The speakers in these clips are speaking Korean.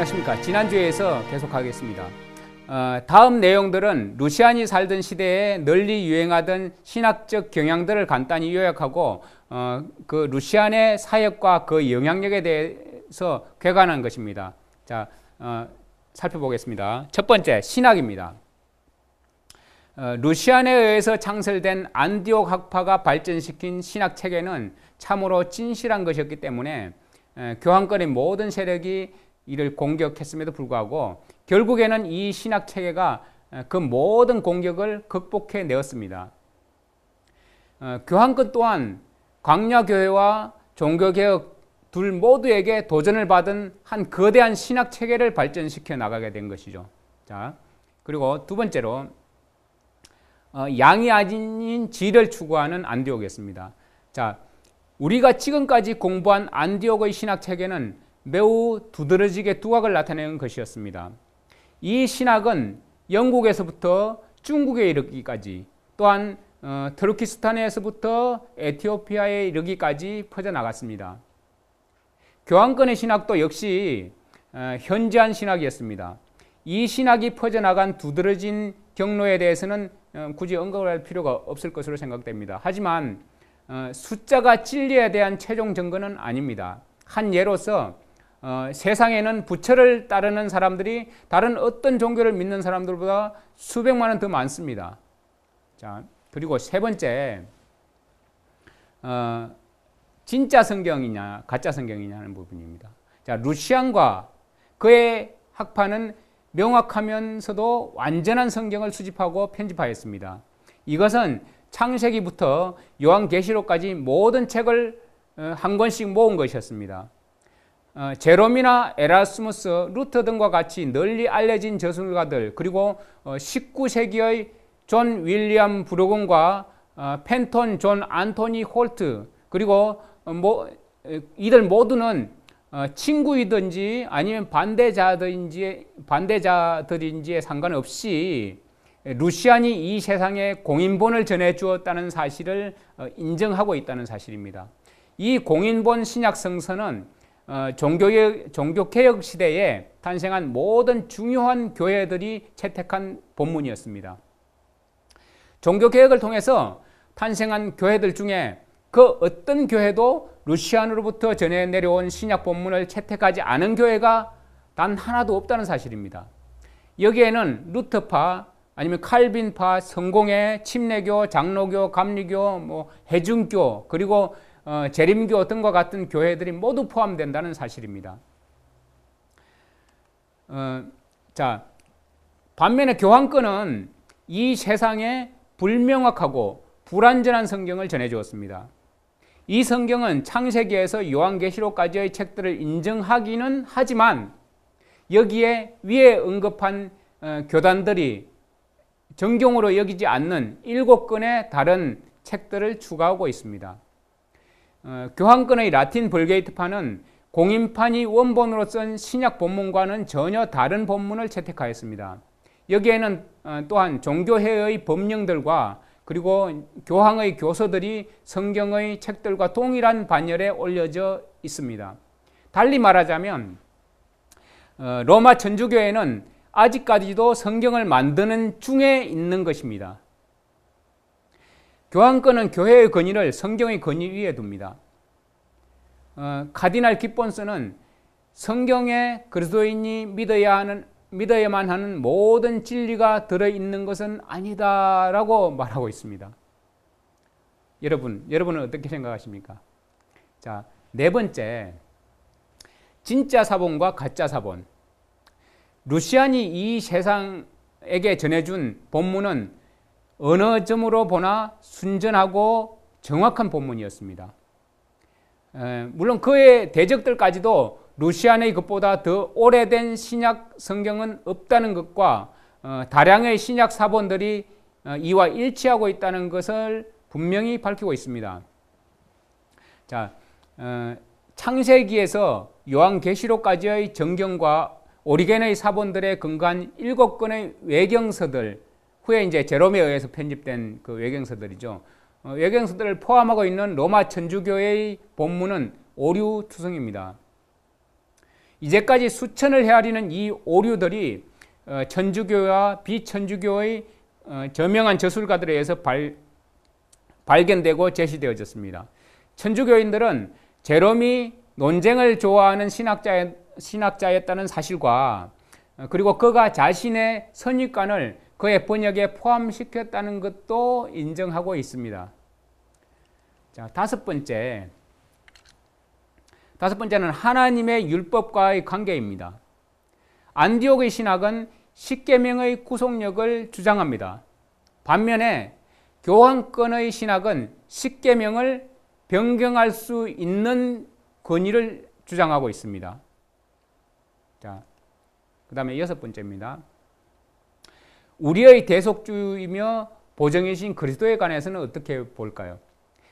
안녕하십니까. 지난주에서 계속하겠습니다. 어, 다음 내용들은 루시안이 살던 시대에 널리 유행하던 신학적 경향들을 간단히 요약하고 어, 그 루시안의 사역과 그 영향력에 대해서 궤관한 것입니다. 자, 어, 살펴보겠습니다. 첫 번째, 신학입니다. 어, 루시안에 의해서 창설된 안디옥 학파가 발전시킨 신학 체계는 참으로 진실한 것이었기 때문에 교황권의 모든 세력이 이를 공격했음에도 불구하고 결국에는 이 신학 체계가 어, 그 모든 공격을 극복해 내었습니다. 어, 교황권 또한 광야교회와 종교개혁 둘 모두에게 도전을 받은 한 거대한 신학 체계를 발전시켜 나가게 된 것이죠. 자, 그리고 두 번째로 어, 양이 아닌 질을 추구하는 안디옥이었습니다. 자, 우리가 지금까지 공부한 안디옥의 신학 체계는 매우 두드러지게 두각을 나타내는 것이었습니다. 이 신학은 영국에서부터 중국에 이르기까지 또한 어, 터르키스탄에서부터 에티오피아에 이르기까지 퍼져나갔습니다. 교황권의 신학도 역시 어, 현지한 신학이었습니다. 이 신학이 퍼져나간 두드러진 경로에 대해서는 어, 굳이 언급을 할 필요가 없을 것으로 생각됩니다. 하지만 어, 숫자가 진리에 대한 최종 증거는 아닙니다. 한 예로서 어, 세상에는 부처를 따르는 사람들이 다른 어떤 종교를 믿는 사람들보다 수백만 원더 많습니다. 자, 그리고 세 번째, 어, 진짜 성경이냐, 가짜 성경이냐는 부분입니다. 자, 루시안과 그의 학파는 명확하면서도 완전한 성경을 수집하고 편집하였습니다. 이것은 창세기부터 요한계시록까지 모든 책을 어, 한 권씩 모은 것이었습니다. 어, 제롬이나 에라스무스, 루터 등과 같이 널리 알려진 저술가들 그리고 19세기의 어, 존 윌리엄 브로건과 어, 펜톤 존 안토니 홀트 그리고 이들 모두는 친구이든지 아니면 반대자들인지 반대자들인지에 상관없이 루시안이 이 세상에 공인본을 전해 주었다는 사실을 인정하고 있다는 사실입니다. 이 공인본 신약 성서는 어, 종교 종교개혁 시대에 탄생한 모든 중요한 교회들이 채택한 본문이었습니다. 종교개혁을 통해서 탄생한 교회들 중에 그 어떤 교회도 루시안으로부터 전해 내려온 신약 본문을 채택하지 않은 교회가 단 하나도 없다는 사실입니다. 여기에는 루터파, 아니면 칼빈파, 성공회, 침례교, 장로교, 감리교, 뭐 해중교, 그리고 어, 재림교 등과 같은 교회들이 모두 포함된다는 사실입니다. 어, 자, 반면에 교황권은 이 세상에 불명확하고 불완전한 성경을 전해주었습니다. 이 성경은 창세기에서 요한계시록까지의 책들을 인정하기는 하지만 여기에 위에 언급한 어, 교단들이 정경으로 여기지 않는 일곱 건의 다른 책들을 추가하고 있습니다. 어, 교황권의 라틴 벌게이트판은 공인판이 원본으로 쓴 신약 본문과는 전혀 다른 본문을 채택하였습니다. 여기에는 어, 또한 종교회의 법령들과 그리고 교황의 교서들이 성경의 책들과 동일한 반열에 올려져 있습니다. 달리 말하자면 어, 로마 천주교회는 아직까지도 성경을 만드는 중에 있는 것입니다. 교황권은 교회의 권위를 성경의 권위 위에 둡니다. 어, 카디날 기본스는 성경에 그리스도인이 믿어야 하는 믿어야만 하는 모든 진리가 들어 있는 것은 아니다라고 말하고 있습니다. 여러분, 여러분은 어떻게 생각하십니까? 자, 네 번째. 진짜 사본과 가짜 사본. 루시안이 이 세상에게 전해준 본문은 어느 점으로 보나 순전하고 정확한 본문이었습니다. 물론 그의 대적들까지도 루시안의 것보다 더 오래된 신약 성경은 없다는 것과 어, 다량의 신약 사본들이 어, 이와 일치하고 있다는 것을 분명히 밝히고 있습니다. 자, 어, 창세기에서 요한계시록까지의 정경과 오리겐의 사본들에 근거한 일곱 건의 외경서들, 후에 이제 제롬에 의해서 편집된 그 외경서들이죠. 어, 외경서들을 포함하고 있는 로마 천주교의 본문은 오류 투성입니다. 이제까지 수천을 헤아리는 이 오류들이 어, 천주교와 비천주교의 어, 저명한 저술가들에 의해서 발, 발견되고 제시되어졌습니다. 천주교인들은 제롬이 논쟁을 좋아하는 신학자 신학자였다는 사실과 어, 그리고 그가 자신의 선입관을 그의 번역에 포함시켰다는 것도 인정하고 있습니다. 자, 다섯 번째. 다섯 번째는 하나님의 율법과의 관계입니다. 안디옥의 신학은 십계명의 구속력을 주장합니다. 반면에 교황권의 신학은 십계명을 변경할 수 있는 권위를 주장하고 있습니다. 자, 그 다음에 여섯 번째입니다. 우리의 대속주이며 보정이신 그리스도에 관해서는 어떻게 볼까요?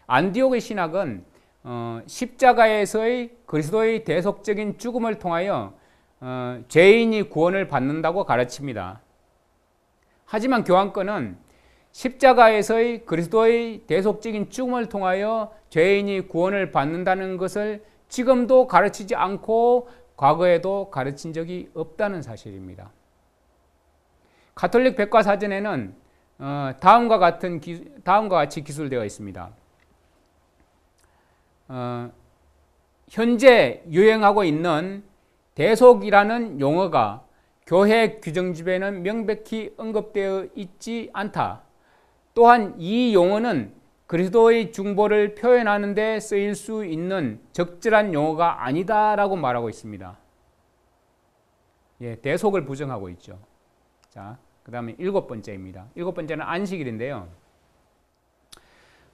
안디옥의 신학은 어, 십자가에서의 그리스도의 대속적인 죽음을 통하여 어, 죄인이 구원을 받는다고 가르칩니다. 하지만 교황권은 십자가에서의 그리스도의 대속적인 죽음을 통하여 죄인이 구원을 받는다는 것을 지금도 가르치지 않고 과거에도 가르친 적이 없다는 사실입니다. 가톨릭 백과사전에는 어, 다음과 같은 다음과 같이 기술되어 있습니다. 어, 현재 유행하고 있는 대속이라는 용어가 교회 규정집에는 명백히 언급되어 있지 않다. 또한 이 용어는 그리스도의 중보를 표현하는 데 쓰일 수 있는 적절한 용어가 아니다라고 말하고 있습니다. 예, 대속을 부정하고 있죠. 자, 그 다음에 일곱 번째입니다. 일곱 번째는 안식일인데요.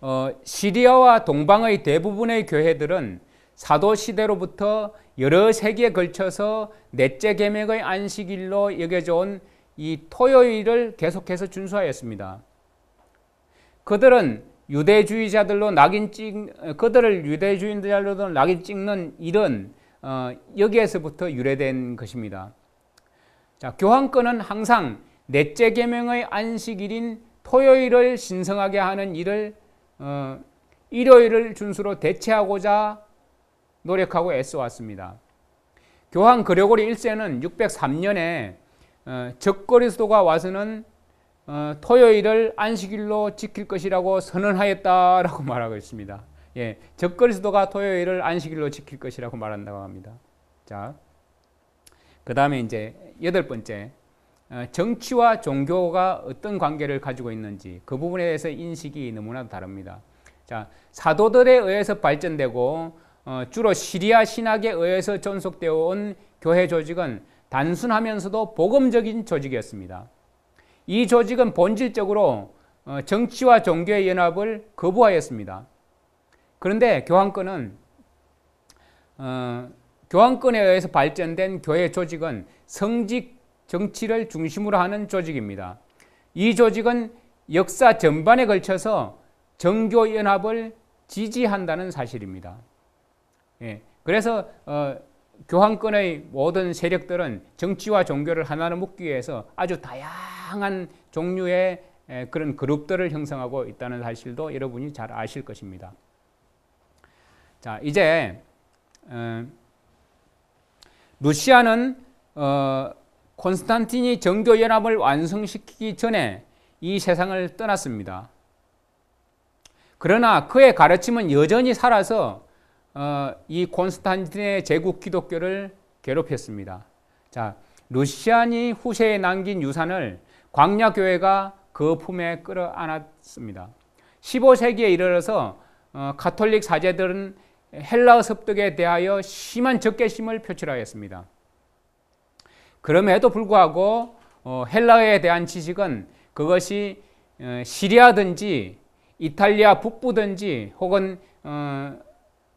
어, 시리아와 동방의 대부분의 교회들은 사도 시대로부터 여러 세기에 걸쳐서 넷째 계명의 안식일로 여겨져 온 이 토요일을 계속해서 준수하였습니다. 그들은 유대주의자들로 낙인 찍 그들을 유대주의자들로 낙인 찍는 일은 어, 여기에서부터 유래된 것입니다. 자, 교황권은 항상 넷째 계명의 안식일인 토요일을 신성하게 하는 일을 어, 일요일을 준수로 대체하고자 노력하고 애써왔습니다. 교황 그레고리 1세는 603년에 어, 적거리스도가 와서는 어, 토요일을 안식일로 지킬 것이라고 선언하였다라고 말하고 있습니다. 예, 적거리스도가 토요일을 안식일로 지킬 것이라고 말한다고 합니다. 자, 그 다음에 이제 여덟 번째 어, 정치와 종교가 어떤 관계를 가지고 있는지 그 부분에 대해서 인식이 너무나도 다릅니다. 자, 사도들에 의해서 발전되고 어, 주로 시리아 신학에 의해서 존속되어온 교회 조직은 단순하면서도 복음적인 조직이었습니다. 이 조직은 본질적으로 어, 정치와 종교의 연합을 거부하였습니다. 그런데 교황권은 어, 교황권에 의해서 발전된 교회 조직은 성직 정치를 중심으로 하는 조직입니다. 이 조직은 역사 전반에 걸쳐서 정교연합을 지지한다는 사실입니다. 예, 그래서 어, 교황권의 모든 세력들은 정치와 종교를 하나로 묶기 위해서 아주 다양한 종류의 그런 그룹들을 형성하고 있다는 사실도 여러분이 잘 아실 것입니다. 자, 이제 어, 루시아는 어, 콘스탄틴이 정교연합을 완성시키기 전에 이 세상을 떠났습니다. 그러나 그의 가르침은 여전히 살아서 어, 이 콘스탄틴의 제국 기독교를 괴롭혔습니다. 자, 루시안이 후세에 남긴 유산을 광야교회가 그 품에 끌어안았습니다. 15세기에 이르러서 어, 가톨릭 사제들은 헬라어 습득에 대하여 심한 적개심을 표출하였습니다. 그럼에도 불구하고 어, 헬라어에 대한 지식은 그것이 어, 시리아든지 이탈리아 북부든지 혹은 어,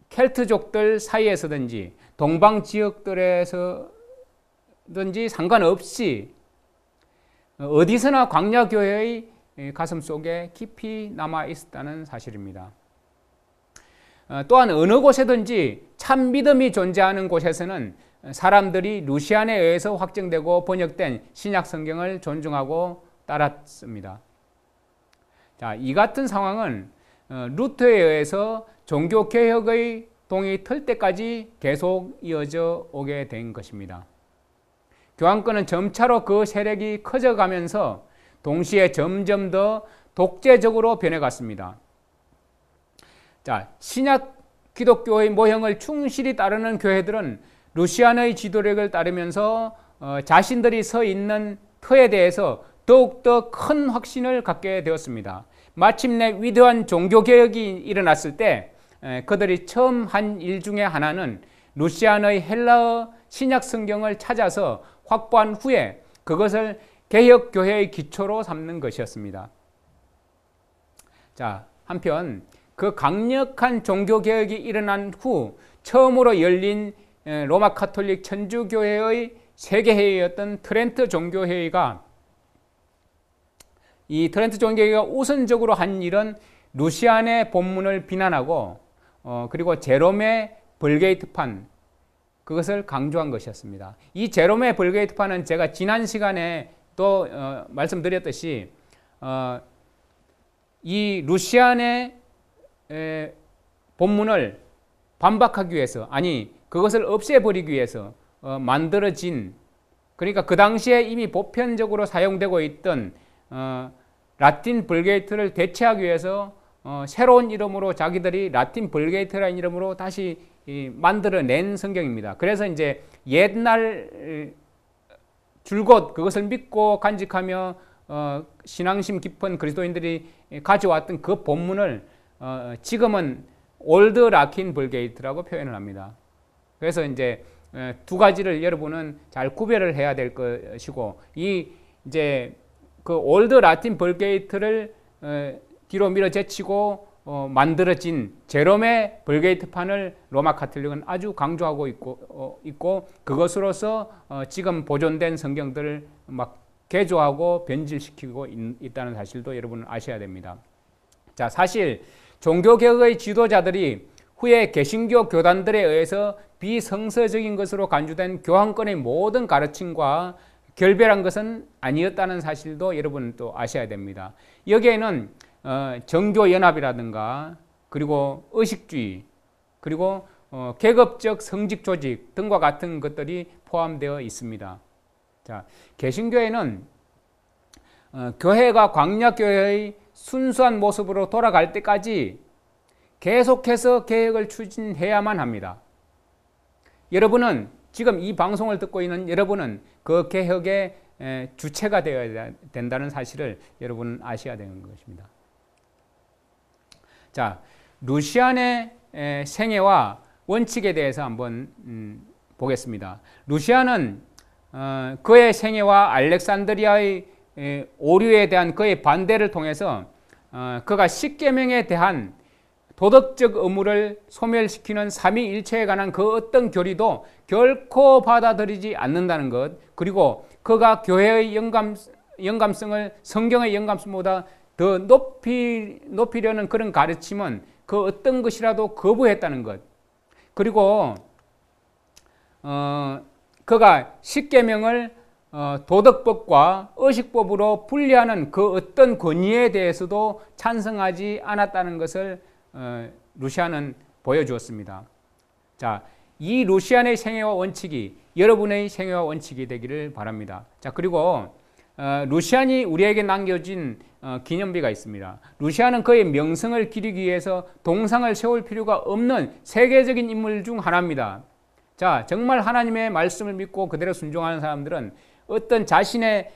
켈트족들 사이에서든지 동방 지역들에서든지 상관없이 어디서나 광야교회의 가슴 속에 깊이 남아 있었다는 사실입니다. 또한 어느 곳에든지 참 믿음이 존재하는 곳에서는 사람들이 루시안에 의해서 확정되고 번역된 신약 성경을 존중하고 따랐습니다. 자, 이 같은 상황은 어, 루터에 의해서 종교 개혁의 동이 틀 때까지 계속 이어져 오게 된 것입니다. 교황권은 점차로 그 세력이 커져가면서 동시에 점점 더 독재적으로 변해갔습니다. 자, 신약 기독교의 모형을 충실히 따르는 교회들은 루시안의 지도력을 따르면서 어, 자신들이 서 있는 터에 대해서 더욱더 큰 확신을 갖게 되었습니다. 마침내 위대한 종교개혁이 일어났을 때 그들이 처음 한 일 중에 하나는 루시안의 헬라어 신약 성경을 찾아서 확보한 후에 그것을 개혁교회의 기초로 삼는 것이었습니다. 자, 한편 그 강력한 종교개혁이 일어난 후 처음으로 열린 예, 로마 카톨릭 천주교회의 세계회의였던 트렌트 종교회의가 이 트렌트 종교회의가 우선적으로 한 일은 루시안의 본문을 비난하고 어, 그리고 제롬의 벌게이트판 그것을 강조한 것이었습니다. 이 제롬의 벌게이트판은 제가 지난 시간에 또 어, 말씀드렸듯이 어, 이 루시안의 본문을 반박하기 위해서 아니 그것을 없애버리기 위해서 어, 만들어진 그러니까 그 당시에 이미 보편적으로 사용되고 있던 어, 라틴 불게이트를 대체하기 위해서 어, 새로운 이름으로 자기들이 라틴 불게이트라는 이름으로 다시 이, 만들어낸 성경입니다. 그래서 이제 옛날 줄곧 그것을 믿고 간직하며 어, 신앙심 깊은 그리스도인들이 가져왔던 그 본문을 어, 지금은 올드 라킨 불게이트라고 표현을 합니다. 그래서 이제 두 가지를 여러분은 잘 구별을 해야 될 것이고 이 이제 그 올드 라틴 벌게이트를 뒤로 밀어제치고 어, 만들어진 제롬의 벌게이트판을 로마 카톨릭은 아주 강조하고 있고, 어, 있고 그것으로서 어, 지금 보존된 성경들을 막 개조하고 변질시키고 있, 다는 사실도 여러분은 아셔야 됩니다. 자, 사실 종교개혁의 지도자들이 후에 개신교 교단들에 의해서 비성서적인 것으로 간주된 교황권의 모든 가르침과 결별한 것은 아니었다는 사실도 여러분 또 아셔야 됩니다. 여기에는 어, 정교연합이라든가 그리고 의식주의 그리고 어, 계급적 성직 조직 등과 같은 것들이 포함되어 있습니다. 자, 개신교회는 어, 교회가 광야교회의 순수한 모습으로 돌아갈 때까지 계속해서 개혁을 추진해야만 합니다. 여러분은 지금 이 방송을 듣고 있는 여러분은 그 개혁의 주체가 되어야 된다는 사실을 여러분은 아셔야 되는 것입니다. 자, 루시안의 생애와 원칙에 대해서 한번 음, 보겠습니다. 루시안은 어, 그의 생애와 알렉산드리아의 오류에 대한 그의 반대를 통해서 어, 그가 십계명에 대한 도덕적 의무를 소멸시키는 삼위일체에 관한 그 어떤 교리도 결코 받아들이지 않는다는 것 그리고 그가 교회의 영감, 영감성을 성경의 영감성보다 더 높이, 높이려는 그런 가르침은 그 어떤 것이라도 거부했다는 것 그리고 어, 그가 십계명을 어, 도덕법과 의식법으로 분리하는 그 어떤 권위에 대해서도 찬성하지 않았다는 것을 어, 루시안은 보여주었습니다. 자, 이 루시안의 생애와 원칙이 여러분의 생애와 원칙이 되기를 바랍니다. 자, 그리고 어, 루시안이 우리에게 남겨진 어, 기념비가 있습니다. 루시안은 그의 명성을 기리기 위해서 동상을 세울 필요가 없는 세계적인 인물 중 하나입니다. 자, 정말 하나님의 말씀을 믿고 그대로 순종하는 사람들은 어떤 자신의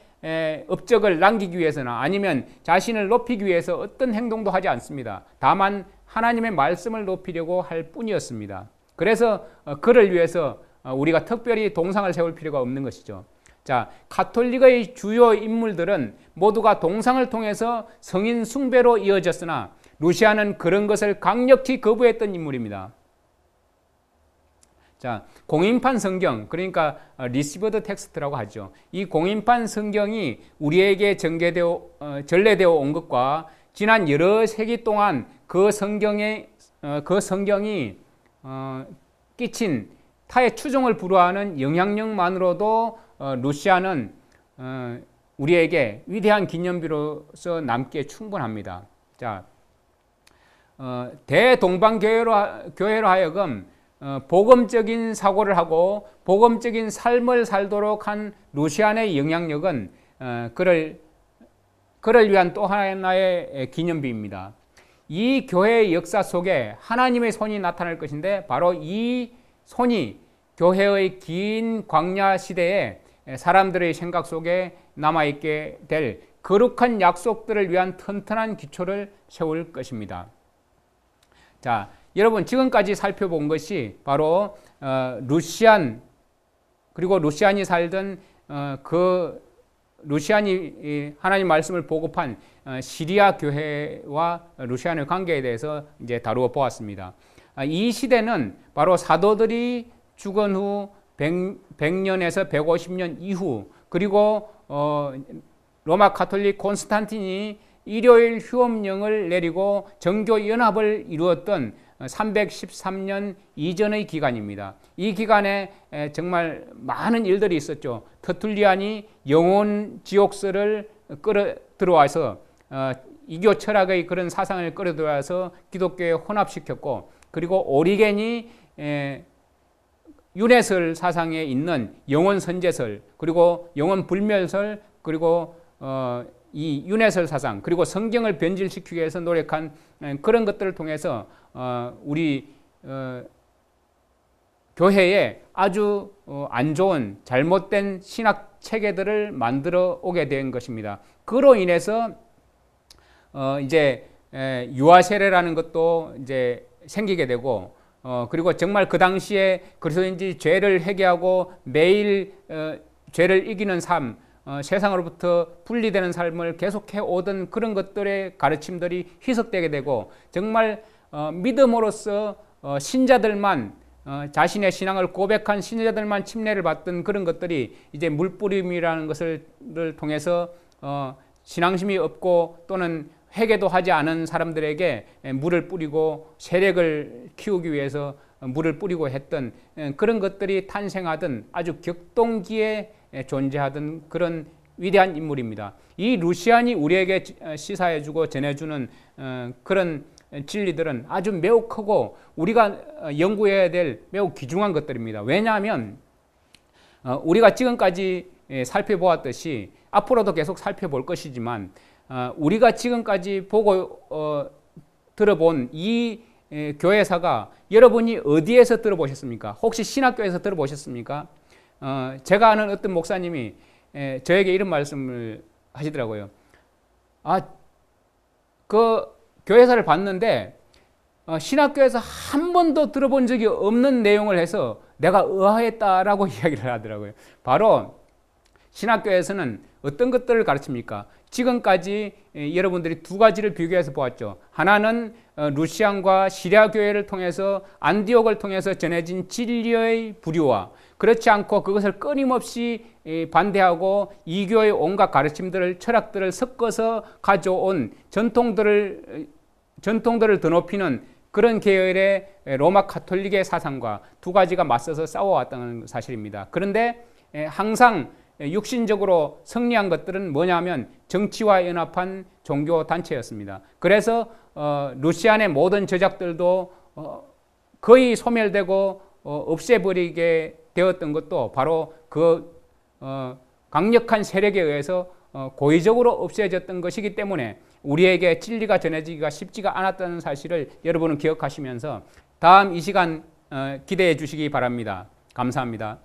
업적을 남기기 위해서나 아니면 자신을 높이기 위해서 어떤 행동도 하지 않습니다. 다만 하나님의 말씀을 높이려고 할 뿐이었습니다. 그래서 어, 그를 위해서 어, 우리가 특별히 동상을 세울 필요가 없는 것이죠. 자, 가톨릭의 주요 인물들은 모두가 동상을 통해서 성인 숭배로 이어졌으나 루시아는 그런 것을 강력히 거부했던 인물입니다. 자, 공인판 성경, 그러니까 어, 리시버드 텍스트라고 하죠. 이 공인판 성경이 우리에게 전개되어, 전래되어 온 것과 지난 여러 세기 동안 그 성경에 어, 그 성경이 어, 끼친 타의 추종을 불허하는 영향력만으로도 어, 러시아는 우리에게 위대한 기념비로서 남기에 충분합니다. 자, 어, 대동방 교회로 교회로 하여금 어, 복음적인 사고를 하고 복음적인 삶을 살도록 한 루시안의 영향력은 어, 그를 그를 위한 또 하나의 기념비입니다. 이 교회의 역사 속에 하나님의 손이 나타날 것인데 바로 이 손이 교회의 긴 광야 시대에 사람들의 생각 속에 남아있게 될 거룩한 약속들을 위한 튼튼한 기초를 세울 것입니다. 자, 여러분 지금까지 살펴본 것이 바로 어, 루시안 그리고 루시안이 살던 어, 그 루시안이 하나님 말씀을 보고판 어, 시리아 교회와 루시안의 관계에 대해서 이제 다루어 보았습니다. 아, 이 시대는 바로 사도들이 죽은 후 100, 년에서 150년 이후 그리고 어, 로마 카톨릭 콘스탄틴이 일요일 휴업령을 내리고 정교 연합을 이루었던 313년 이전의 기간입니다. 이 기간에 정말 많은 일들이 있었죠. 터툴리안이 영혼 지옥설을 끌어 들어와서 어, 이교 철학의 그런 사상을 끌어 들어와서 기독교에 혼합시켰고 그리고 오리겐이 윤회설 사상에 있는 영혼 선제설 그리고 영혼 불멸설 그리고 어이 윤회설 사상 그리고 성경을 변질시키기 위해서 노력한 그런 것들을 통해서 어, 우리 어, 교회에 아주 어, 안 좋은 잘못된 신학 체계들을 만들어 오게 된 것입니다. 그로 인해서 이제 유아 세례라는 것도 이제 생기게 되고 그리고 정말 그 당시에 그래서도인지 죄를 회개하고 매일 죄를 이기는 삶 어, 세상으로부터 분리되는 삶을 계속해 오던 그런 것들의 가르침들이 희석되게 되고 정말 어, 믿음으로써 어, 신자들만 어, 자신의 신앙을 고백한 신자들만 침례를 받던 그런 것들이 이제 물뿌림이라는 것을 통해서 어, 신앙심이 없고 또는 회개도 하지 않은 사람들에게 예, 물을 뿌리고 세력을 키우기 위해서 물을 뿌리고 했던 예, 그런 것들이 탄생하던 아주 격동기에 존재하던 그런 위대한 인물입니다. 이 루시안이 우리에게 어, 시사해주고 전해주는 어, 그런 진리들은 아주 매우 크고 우리가 어, 연구해야 될 매우 귀중한 것들입니다. 왜냐하면 우리가 지금까지 살펴보았듯이 앞으로도 계속 살펴볼 것이지만 우리가 지금까지 보고 들어본 이 교회사가 여러분이 어디에서 들어보셨습니까? 혹시 신학교에서 들어보셨습니까? 어, 제가 아는 어떤 목사님이 에, 예, 저에게 이런 말씀을 하시더라고요. 아, 그 교회사를 봤는데 어, 신학교에서 한 번도 들어본 적이 없는 내용을 해서 내가 의아했다라고 이야기를 하더라고요. 바로 신학교에서는 어떤 것들을 가르칩니까? 지금까지 예, 여러분들이 두 가지를 비교해서 보았죠. 하나는 어, 루시안과 시리아 교회를 통해서 안디옥을 통해서 전해진 진리의 부류와 그렇지 않고 그것을 끊임없이 예, 반대하고 이교의 온갖 가르침들을 철학들을 섞어서 가져온 전통들을 어, 전통들을 더 높이는 그런 계열의 예, 로마 카톨릭의 사상과 두 가지가 맞서서 싸워왔다는 사실입니다. 그런데 항상 예, 육신적으로 승리한 것들은 뭐냐면 정치와 연합한 종교 단체였습니다. 그래서 어, 루시안의 모든 저작들도 어, 거의 소멸되고 어, 없애버리게 되었던 것도 바로 그 강력한 세력에 의해서 고의적으로 없애졌던 것이기 때문에 우리에게 진리가 전해지기가 쉽지가 않았다는 사실을 여러분은 기억하시면서 다음 이 시간 기대해 주시기 바랍니다. 감사합니다.